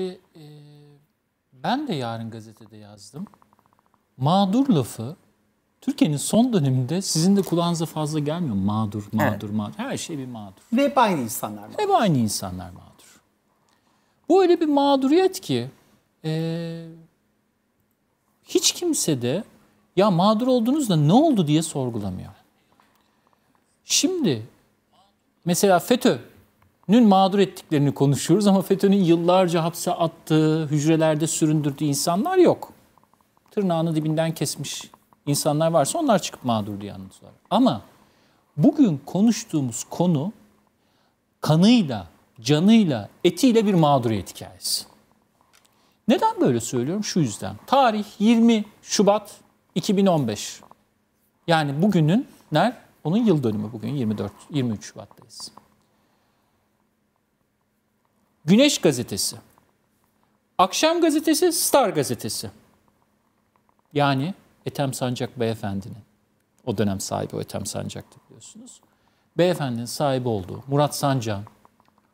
Şimdi e, ben de yarın gazetede yazdım. Mağdur lafı Türkiye'nin son döneminde sizin de kulağınıza fazla gelmiyor. Mağdur, mağdur, evet. mağdur. Her şey bir mağdur. Ve hep aynı insanlar mağdur. Hep aynı insanlar mağdur. Bu öyle bir mağduriyet ki e, hiç kimse de ya mağdur oldunuz da ne oldu diye sorgulamıyor. Şimdi mesela FETÖ FETÖ'nün mağdur ettiklerini konuşuyoruz ama FETÖ'nün yıllarca hapse attığı, hücrelerde süründürdüğü insanlar yok. Tırnağını dibinden kesmiş insanlar varsa onlar çıkıp mağdur diye Ama bugün konuştuğumuz konu kanıyla, canıyla, etiyle bir mağduriyet hikayesi. Neden böyle söylüyorum? Şu yüzden. Tarih 20 Şubat 2015. Yani bugünün ner? Onun yıl dönümü bugün 24 23 Şubat'tayız. Güneş gazetesi. Akşam gazetesi, Star gazetesi. Yani Ethem Sancak beyefendinin, o dönem sahibi o Ethem Sancak'tı biliyorsunuz. Beyefendinin sahibi olduğu Murat Sancak.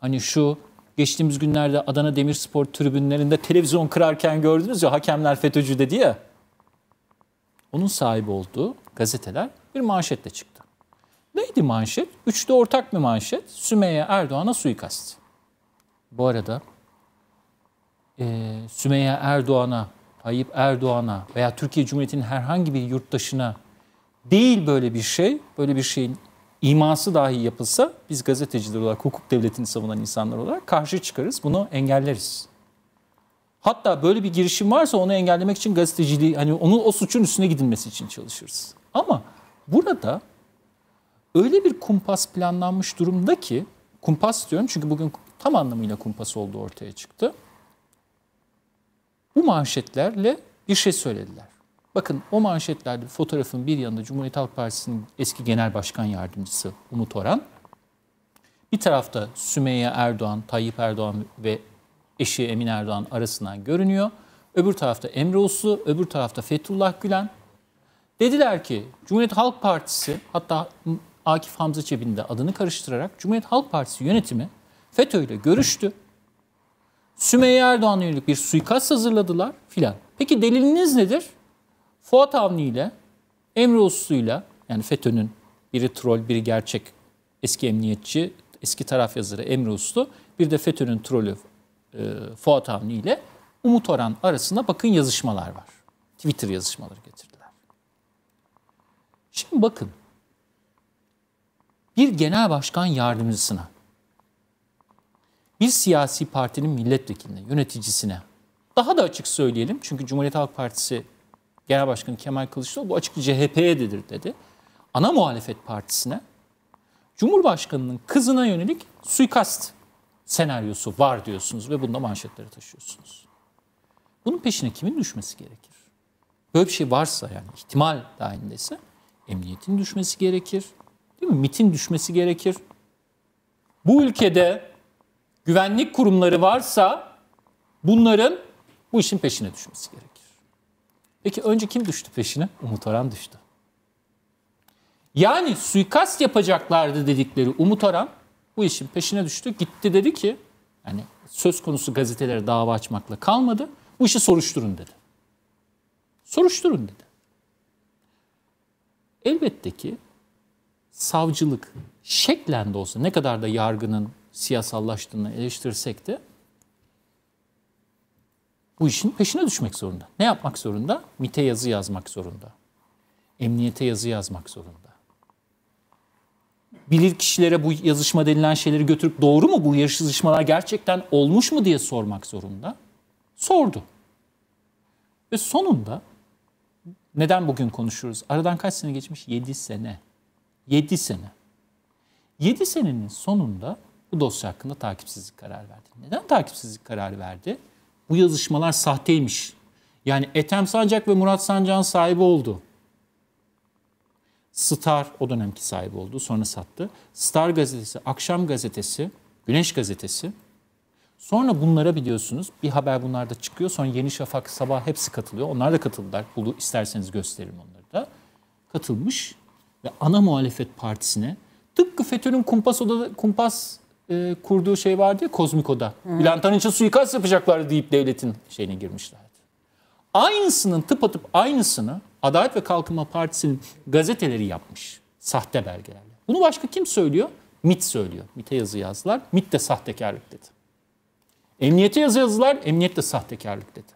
hani şu geçtiğimiz günlerde Adana Demirspor tribünlerinde televizyon kırarken gördünüz ya hakemler FETÖ'cü dedi ya. Onun sahibi olduğu gazeteler bir manşetle çıktı. Neydi manşet? Üçlü ortak bir manşet. Sümeyye Erdoğan'a suikast bu arada e, Sümeyye Erdoğan'a, Tayyip Erdoğan'a veya Türkiye Cumhuriyeti'nin herhangi bir yurttaşına değil böyle bir şey, böyle bir şeyin iması dahi yapılsa biz gazeteciler olarak, hukuk devletini savunan insanlar olarak karşı çıkarız, bunu engelleriz. Hatta böyle bir girişim varsa onu engellemek için gazeteciliği, hani onun o suçun üstüne gidilmesi için çalışırız. Ama burada öyle bir kumpas planlanmış durumda ki, kumpas diyorum çünkü bugün tam anlamıyla kumpası olduğu ortaya çıktı. Bu manşetlerle bir şey söylediler. Bakın o manşetlerde fotoğrafın bir yanında Cumhuriyet Halk Partisi'nin eski genel başkan yardımcısı Umut Orhan. Bir tarafta Sümeyye Erdoğan, Tayyip Erdoğan ve eşi Emin Erdoğan arasından görünüyor. Öbür tarafta Emre Uslu, öbür tarafta Fethullah Gülen. Dediler ki Cumhuriyet Halk Partisi hatta Akif Hamza cebinde adını karıştırarak Cumhuriyet Halk Partisi yönetimi FETÖ ile görüştü. Sümeyye Erdoğan'a yönelik bir suikast hazırladılar filan. Peki deliliniz nedir? Fuat Avni ile Emre ile yani FETÖ'nün biri troll biri gerçek eski emniyetçi eski taraf yazarı Emre Uslu bir de FETÖ'nün trolü e, Fuat Avni ile Umut Orhan arasında bakın yazışmalar var. Twitter yazışmaları getirdiler. Şimdi bakın bir genel başkan yardımcısına bir siyasi partinin milletvekiline, yöneticisine daha da açık söyleyelim. Çünkü Cumhuriyet Halk Partisi Genel Başkanı Kemal Kılıçdaroğlu bu açıkça CHP'ye dedir dedi. Ana muhalefet partisine Cumhurbaşkanının kızına yönelik suikast senaryosu var diyorsunuz ve bunda manşetleri taşıyorsunuz. Bunun peşine kimin düşmesi gerekir? Böyle bir şey varsa yani ihtimal dahilindeyse emniyetin düşmesi gerekir. Değil mi? MIT'in düşmesi gerekir. Bu ülkede güvenlik kurumları varsa bunların bu işin peşine düşmesi gerekir. Peki önce kim düştü peşine? Umut Aran düştü. Yani suikast yapacaklardı dedikleri Umut Aran bu işin peşine düştü. Gitti dedi ki hani söz konusu gazetelere dava açmakla kalmadı. Bu işi soruşturun dedi. Soruşturun dedi. Elbette ki savcılık şeklen de olsa ne kadar da yargının siyasallaştığını eleştirsek de bu işin peşine düşmek zorunda. Ne yapmak zorunda? MIT'e yazı yazmak zorunda. Emniyete yazı yazmak zorunda. Bilir kişilere bu yazışma denilen şeyleri götürüp doğru mu bu yazışmalar gerçekten olmuş mu diye sormak zorunda. Sordu. Ve sonunda neden bugün konuşuyoruz? Aradan kaç sene geçmiş? 7 sene. 7 sene. 7 senenin sonunda bu dosya hakkında takipsizlik kararı verdi. Neden takipsizlik kararı verdi? Bu yazışmalar sahteymiş. Yani Ethem Sancak ve Murat Sancak'ın sahibi oldu. Star o dönemki sahibi oldu. Sonra sattı. Star gazetesi, Akşam gazetesi, Güneş gazetesi. Sonra bunlara biliyorsunuz bir haber bunlarda çıkıyor. Sonra Yeni Şafak, Sabah hepsi katılıyor. Onlar da katıldılar. Bulu isterseniz gösteririm onları da. Katılmış ve ana muhalefet partisine tıpkı FETÖ'nün kumpas, odada, kumpas e, kurduğu şey vardı ya Kozmik Oda. Hmm. Bülent Arınç'a suikast yapacaklar deyip devletin şeyine girmişlerdi. Aynısının tıp atıp aynısını Adalet ve Kalkınma Partisi'nin gazeteleri yapmış. Sahte belgelerle. Bunu başka kim söylüyor? MIT söylüyor. MIT'e yazı yazdılar. MIT de sahtekarlık dedi. Emniyete yazı yazdılar. Emniyet de sahtekarlık dedi.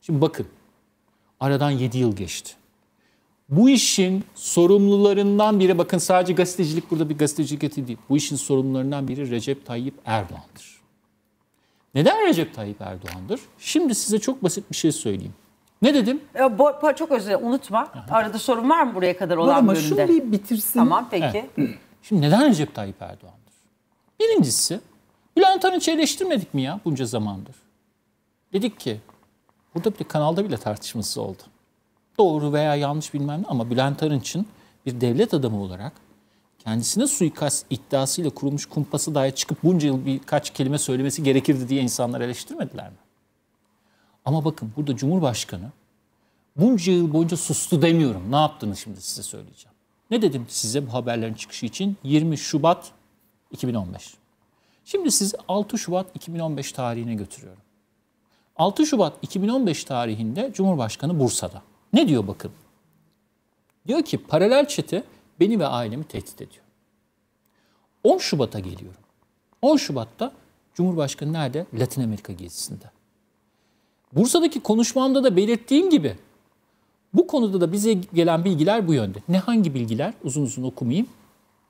Şimdi bakın. Aradan 7 yıl geçti bu işin sorumlularından biri bakın sadece gazetecilik burada bir gazetecilik eti değil. Bu işin sorumlularından biri Recep Tayyip Erdoğan'dır. Neden Recep Tayyip Erdoğan'dır? Şimdi size çok basit bir şey söyleyeyim. Ne dedim? E, bo, çok özür dilerim unutma. Aha. Arada sorun var mı buraya kadar olan var ama bölümde? Ama şunu bir bitirsin. Tamam peki. Evet. Şimdi neden Recep Tayyip Erdoğan'dır? Birincisi Bülent Arınç'ı eleştirmedik mi ya bunca zamandır? Dedik ki burada bir kanalda bile tartışması oldu doğru veya yanlış bilmem ne ama Bülent Arınç'ın bir devlet adamı olarak kendisine suikast iddiasıyla kurulmuş kumpası dahi çıkıp bunca yıl birkaç kelime söylemesi gerekirdi diye insanlar eleştirmediler mi? Ama bakın burada Cumhurbaşkanı bunca yıl boyunca sustu demiyorum. Ne yaptığını şimdi size söyleyeceğim. Ne dedim size bu haberlerin çıkışı için? 20 Şubat 2015. Şimdi sizi 6 Şubat 2015 tarihine götürüyorum. 6 Şubat 2015 tarihinde Cumhurbaşkanı Bursa'da. Ne diyor bakın? Diyor ki paralel çete beni ve ailemi tehdit ediyor. 10 Şubat'a geliyorum. 10 Şubat'ta Cumhurbaşkanı nerede? Latin Amerika gezisinde. Bursa'daki konuşmamda da belirttiğim gibi bu konuda da bize gelen bilgiler bu yönde. Ne hangi bilgiler? Uzun uzun okumayayım.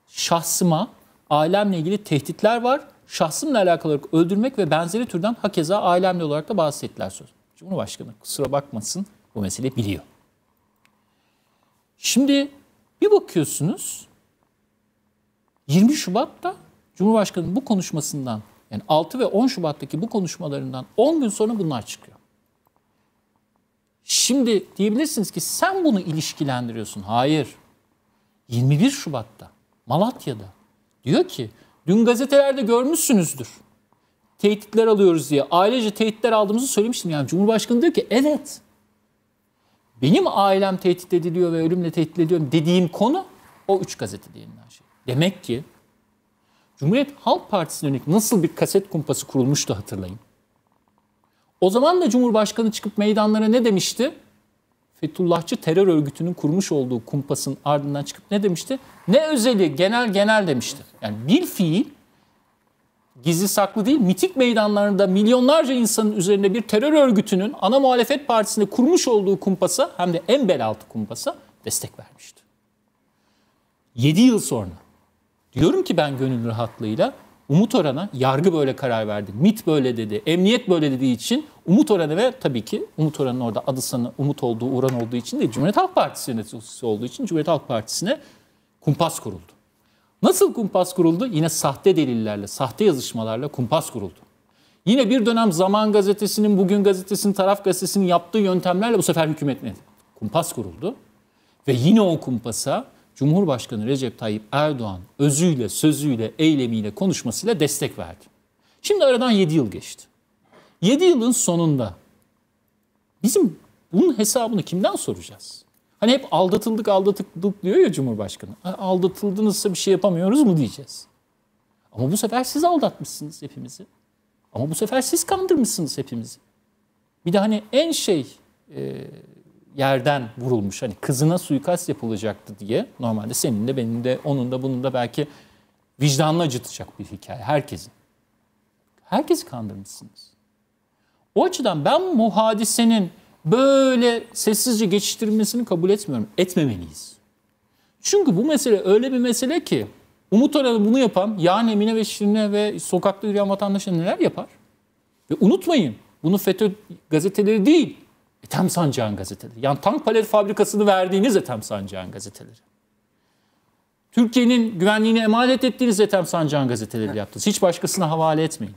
Şahsıma, ailemle ilgili tehditler var. Şahsımla alakalı olarak öldürmek ve benzeri türden hakeza ailemle olarak da bahsettiler söz. Cumhurbaşkanı kusura bakmasın bu mesele biliyor. Şimdi bir bakıyorsunuz 20 Şubat'ta Cumhurbaşkanı bu konuşmasından yani 6 ve 10 Şubat'taki bu konuşmalarından 10 gün sonra bunlar çıkıyor. Şimdi diyebilirsiniz ki sen bunu ilişkilendiriyorsun. Hayır. 21 Şubat'ta Malatya'da diyor ki dün gazetelerde görmüşsünüzdür. Tehditler alıyoruz diye. Ailece tehditler aldığımızı söylemiştim. Yani Cumhurbaşkanı diyor ki evet benim ailem tehdit ediliyor ve ölümle tehdit ediliyorum dediğim konu o üç gazete denilen şey. Demek ki Cumhuriyet Halk partisinin yönelik nasıl bir kaset kumpası kurulmuştu hatırlayın. O zaman da Cumhurbaşkanı çıkıp meydanlara ne demişti? Fethullahçı terör örgütünün kurmuş olduğu kumpasın ardından çıkıp ne demişti? Ne özeli genel genel demişti. Yani bir fiil gizli saklı değil, mitik meydanlarında milyonlarca insanın üzerinde bir terör örgütünün ana muhalefet partisinde kurmuş olduğu kumpasa hem de en bel altı kumpasa destek vermişti. 7 yıl sonra diyorum ki ben gönül rahatlığıyla Umut Oran'a yargı böyle karar verdi. MIT böyle dedi, emniyet böyle dediği için Umut Orana ve tabii ki Umut Oran'ın orada adı sana Umut olduğu, Uran olduğu için de Cumhuriyet Halk Partisi yöneticisi olduğu için Cumhuriyet Halk Partisi'ne kumpas kuruldu. Nasıl kumpas kuruldu? Yine sahte delillerle, sahte yazışmalarla kumpas kuruldu. Yine bir dönem Zaman Gazetesi'nin, Bugün Gazetesi'nin, Taraf Gazetesi'nin yaptığı yöntemlerle bu sefer hükümet ne? Kumpas kuruldu. Ve yine o kumpasa Cumhurbaşkanı Recep Tayyip Erdoğan özüyle, sözüyle, eylemiyle, konuşmasıyla destek verdi. Şimdi aradan 7 yıl geçti. 7 yılın sonunda bizim bunun hesabını kimden soracağız? Hani hep aldatıldık aldatıldık diyor ya Cumhurbaşkanı. Aldatıldınızsa bir şey yapamıyoruz mu diyeceğiz. Ama bu sefer siz aldatmışsınız hepimizi. Ama bu sefer siz kandırmışsınız hepimizi. Bir de hani en şey e, yerden vurulmuş hani kızına suikast yapılacaktı diye normalde senin de benim de onun da bunun da belki vicdanla acıtacak bir hikaye herkesin. Herkesi kandırmışsınız. O açıdan ben bu böyle sessizce geçiştirilmesini kabul etmiyorum. Etmemeliyiz. Çünkü bu mesele öyle bir mesele ki Umut Oralı bunu yapan yani Emine ve Şirin'e ve sokakta yürüyen vatandaşa neler yapar? Ve unutmayın bunu FETÖ gazeteleri değil Ethem Sancağ'ın gazeteleri. Yani tank palet fabrikasını verdiğiniz Ethem Sancağ'ın gazeteleri. Türkiye'nin güvenliğini emanet ettiğiniz Ethem Sancağ'ın gazeteleri yaptınız. Hiç başkasına havale etmeyin.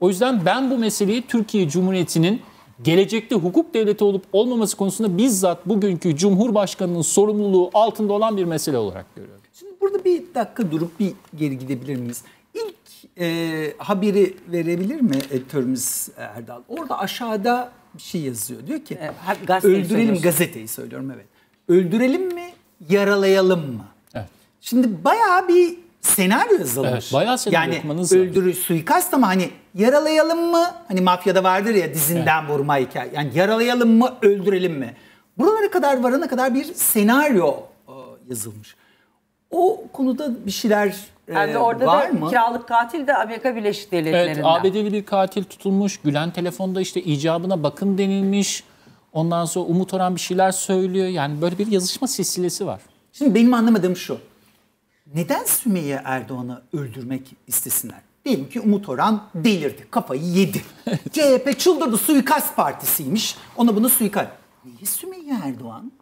O yüzden ben bu meseleyi Türkiye Cumhuriyeti'nin gelecekte hukuk devleti olup olmaması konusunda bizzat bugünkü Cumhurbaşkanı'nın sorumluluğu altında olan bir mesele olarak görüyorum. Şimdi burada bir dakika durup bir geri gidebilir miyiz? İlk e, haberi verebilir mi editörümüz e, Erdal? Orada aşağıda bir şey yazıyor. Diyor ki e, gazeteyi öldürelim gazeteyi söylüyorum evet. Öldürelim mi yaralayalım mı? Evet. Şimdi bayağı bir senaryo yazılmış. Evet, bayağı senaryo yani, okumanız lazım. öldürü, suikast ama hani yaralayalım mı? Hani mafyada vardır ya dizinden evet. vurma hikaye. Yani yaralayalım mı, öldürelim mi? Buralara kadar varana kadar bir senaryo e, yazılmış. O konuda bir şeyler yani e, orada var da mı? kiralık katil de Amerika Birleşik Devletleri'nden. Evet, ABD'li bir katil tutulmuş. Gülen telefonda işte icabına bakın denilmiş. Ondan sonra Umut Orhan bir şeyler söylüyor. Yani böyle bir yazışma silsilesi var. Şimdi benim anlamadığım şu neden Sümeyye Erdoğan'ı öldürmek istesinler? Diyelim ki Umut Orhan delirdi, kafayı yedi. CHP çıldırdı, suikast partisiymiş. Ona bunu suikast... Niye Sümeyye Erdoğan?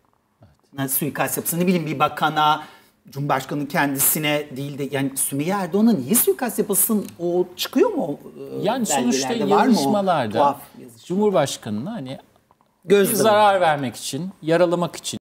Evet. Suikast yapsın, ne bileyim bir bakana, Cumhurbaşkanı kendisine değil de yani Sümeyye Erdoğan'a niye suikast yapasın o çıkıyor mu? O, e, yani sonuçta yarışmalarda Cumhurbaşkanı'na hani Göz zarar vermek için, yaralamak için